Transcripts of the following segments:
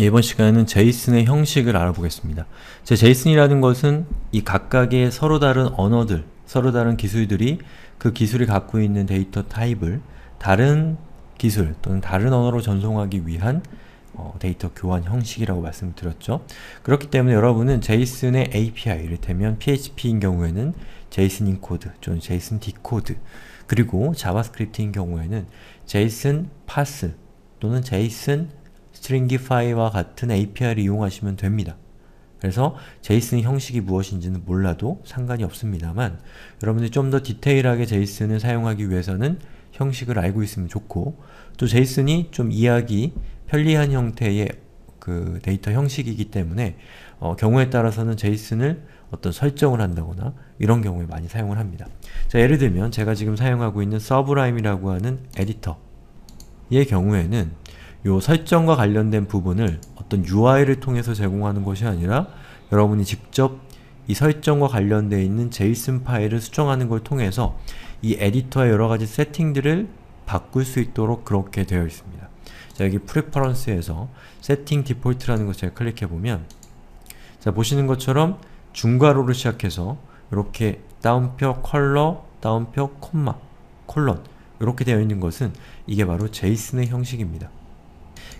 예, 이번 시간에는 제이슨의 형식을 알아보겠습니다. 제 제이슨이라는 것은 이 각각의 서로 다른 언어들, 서로 다른 기술들이 그 기술이 갖고 있는 데이터 타입을 다른 기술 또는 다른 언어로 전송하기 위한 어, 데이터 교환 형식이라고 말씀드렸죠. 그렇기 때문에 여러분은 제이슨의 API, 이를테면 PHP인 경우에는 제이슨 인코드 또는 제이슨 디코드 그리고 자바스크립트인 경우에는 제이슨 파스 또는 제이슨 s t r i n g i f y 와 같은 API를 이용하시면 됩니다. 그래서 JSON 형식이 무엇인지는 몰라도 상관이 없습니다만 여러분들이 좀 더 디테일하게 j s o n 을 사용하기 위해서는 형식을 알고 있으면 좋고 또 j s o n 이좀 이해하기 편리한 형태의 그 데이터 형식이기 때문에 어, 경우에 따라서는 j s o n 을 어떤 설정을 한다거나 이런 경우에 많이 사용을 합니다. 자 예를 들면 제가 지금 사용하고 있는 서브라임이라고 하는 에디터의 경우에는 요 설정과 관련된 부분을 어떤 UI를 통해서 제공하는 것이 아니라 여러분이 직접 이 설정과 관련되어 있는 JSON 파일을 수정하는 걸 통해서 이 에디터의 여러가지 세팅들을 바꿀 수 있도록 그렇게 되어 있습니다. 자 여기 프리퍼런스에서 세팅 디폴트라는 것을 클릭해보면 자 보시는 것처럼 중괄호를 시작해서 이렇게 다운표 컬러 다운표 콤마 콜론 이렇게 되어 있는 것은 이게 바로 제이슨의 형식입니다.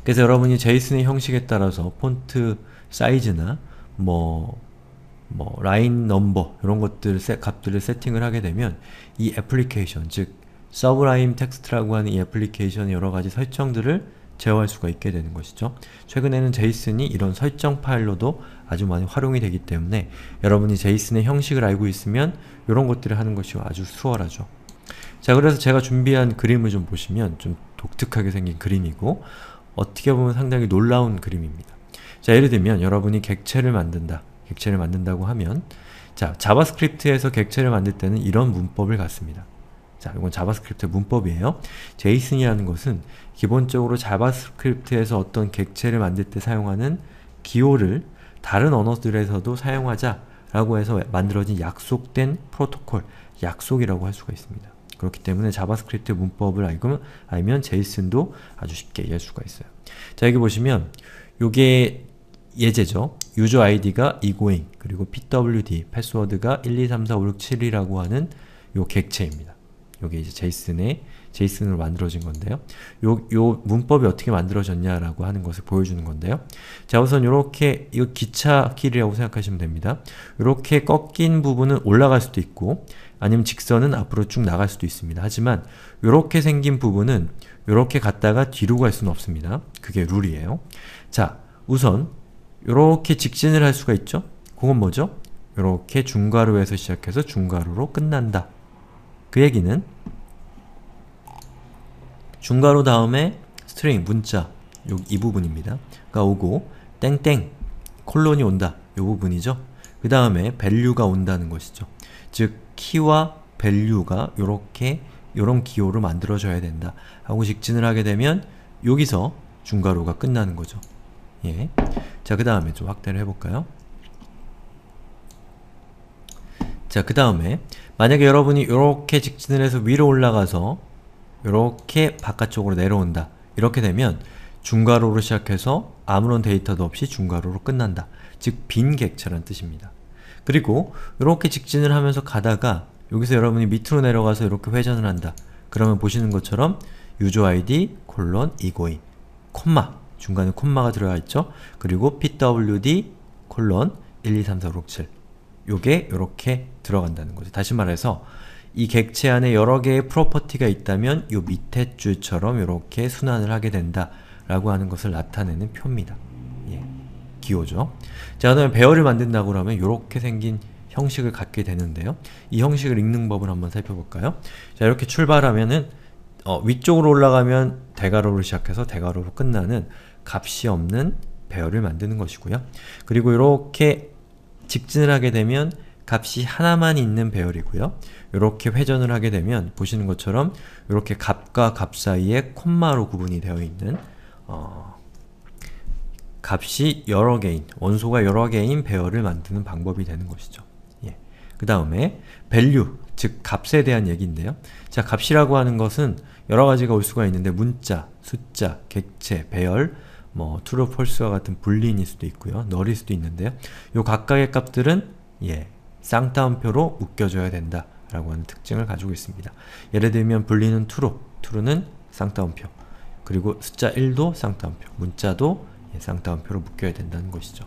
그래서 여러분이 제이슨의 형식에 따라서 폰트 사이즈나 뭐, 뭐 라인 넘버 이런 것들 세, 값들을 세팅을 하게 되면 이 애플리케이션, 즉 서브라임 텍스트라고 하는 이 애플리케이션의 여러가지 설정들을 제어할 수가 있게 되는 것이죠. 최근에는 제이슨이 이런 설정 파일로도 아주 많이 활용이 되기 때문에 여러분이 제이슨의 형식을 알고 있으면 이런 것들을 하는 것이 아주 수월하죠. 자 그래서 제가 준비한 그림을 좀 보시면 좀 독특하게 생긴 그림이고 어떻게 보면 상당히 놀라운 그림입니다. 자, 예를 들면 여러분이 객체를 만든다. 객체를 만든다고 하면 자, 자바스크립트에서 객체를 만들 때는 이런 문법을 갖습니다. 자, 이건 자바스크립트 문법이에요. 제이슨이라는 것은 기본적으로 자바스크립트에서 어떤 객체를 만들 때 사용하는 기호를 다른 언어들에서도 사용하자 라고 해서 만들어진 약속된 프로토콜, 약속이라고 할 수가 있습니다. 그렇기 때문에 자바스크립트 문법을 알고, 알면 제이슨도 아주 쉽게 이해할 수가 있어요. 자 여기 보시면 요게 예제죠. 유저 아이디가 egoing 그리고 pwd 패스워드가 1234567이라고 하는 요 객체입니다. 요게 이제 제이슨의 제이슨으로 만들어진 건데요. 요, 요 문법이 어떻게 만들어졌냐라고 하는 것을 보여주는 건데요. 자 우선 요렇게 이거 기차 길이라고 생각하시면 됩니다. 요렇게 꺾인 부분은 올라갈 수도 있고 아니면 직선은 앞으로 쭉 나갈 수도 있습니다. 하지만 이렇게 생긴 부분은 이렇게 갔다가 뒤로 갈 수는 없습니다. 그게 룰이에요. 자, 우선 이렇게 직진을 할 수가 있죠? 그건 뭐죠? 이렇게 중괄호에서 시작해서 중괄호로 끝난다. 그 얘기는 중괄호 다음에 스트링, 문자 요, 이 부분입니다. 가 그러니까 오고 땡땡, 콜론이 온다. 이 부분이죠. 그 다음에 밸류가 온다는 것이죠. 즉 키와 밸류가 이렇게 이런 기호로 만들어져야 된다 하고 직진을 하게 되면 여기서 중괄호가 끝나는 거죠. 예. 자, 그 다음에 좀 확대를 해볼까요? 자, 그 다음에 만약에 여러분이 이렇게 직진을 해서 위로 올라가서 이렇게 바깥쪽으로 내려온다 이렇게 되면 중괄호로 시작해서 아무런 데이터도 없이 중괄호로 끝난다. 즉, 빈 객체란 뜻입니다. 그리고 이렇게 직진을 하면서 가다가 여기서 여러분이 밑으로 내려가서 이렇게 회전을 한다. 그러면 보시는 것처럼 유저 아이디 콜론 이고인 콤마 중간에 콤마가 들어가 있죠? 그리고 pwd 콜론 1, 2, 3, 4, 5, 6, 7 요게 이렇게 들어간다는 거죠. 다시 말해서 이 객체 안에 여러 개의 프로퍼티가 있다면 요 밑에 줄처럼 이렇게 순환을 하게 된다 라고 하는 것을 나타내는 표입니다. 기호죠. 자, 그다음에 배열을 만든다고 하면 이렇게 생긴 형식을 갖게 되는데요. 이 형식을 읽는 법을 한번 살펴볼까요? 자, 이렇게 출발하면은 어, 위쪽으로 올라가면 대괄호로 시작해서 대괄호로 끝나는 값이 없는 배열을 만드는 것이고요. 그리고 이렇게 직진을 하게 되면 값이 하나만 있는 배열이고요. 이렇게 회전을 하게 되면 보시는 것처럼 이렇게 값과 값 사이에 콤마로 구분이 되어 있는 어, 값이 여러 개인, 원소가 여러 개인 배열을 만드는 방법이 되는 것이죠. 예. 그 다음에 value, 즉 값에 대한 얘기인데요. 자, 값이라고 하는 것은 여러 가지가 올 수가 있는데 문자, 숫자, 객체, 배열, 뭐 true, false와 같은 불리인일 수도 있고요. 널일 수도 있는데요. 요 각각의 값들은 예, 쌍따옴표로 묶여줘야 된다 라고 하는 특징을 가지고 있습니다. 예를 들면 불리는 true, true는 쌍따옴표, 그리고 숫자 1도 쌍따옴표, 문자도 쌍따옴표로 묶여야 된다는 것이죠.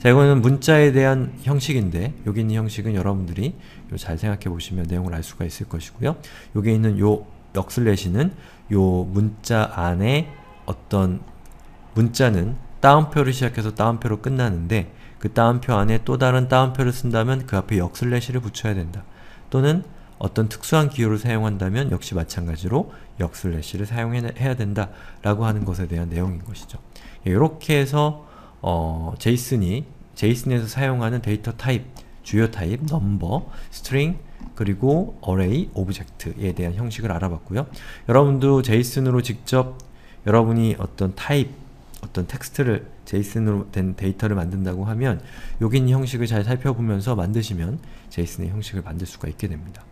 자 이거는 문자에 대한 형식인데 여기 있는 형식은 여러분들이 잘 생각해 보시면 내용을 알 수가 있을 것이고요. 여기 있는 요역슬래시는요 문자 안에 어떤 문자는 따옴표를 시작해서 따옴표로 끝나는데 그 따옴표 안에 또 다른 따옴표를 쓴다면 그 앞에 역슬래시를 붙여야 된다. 또는 어떤 특수한 기호를 사용한다면 역시 마찬가지로 역슬래시를 사용해야 된다 라고 하는 것에 대한 내용인 것이죠. 이렇게 예, 해서 어, 제이슨이 제이슨에서 사용하는 데이터 타입, 주요 타입, 넘버, 스트링, 그리고 a r 어레이, 오브젝트에 대한 형식을 알아봤고요. 여러분도 제이슨으로 직접 여러분이 어떤 타입, 어떤 텍스트를 제이슨으로 된 데이터를 만든다고 하면 여긴 형식을 잘 살펴보면서 만드시면 제이슨의 형식을 만들 수가 있게 됩니다.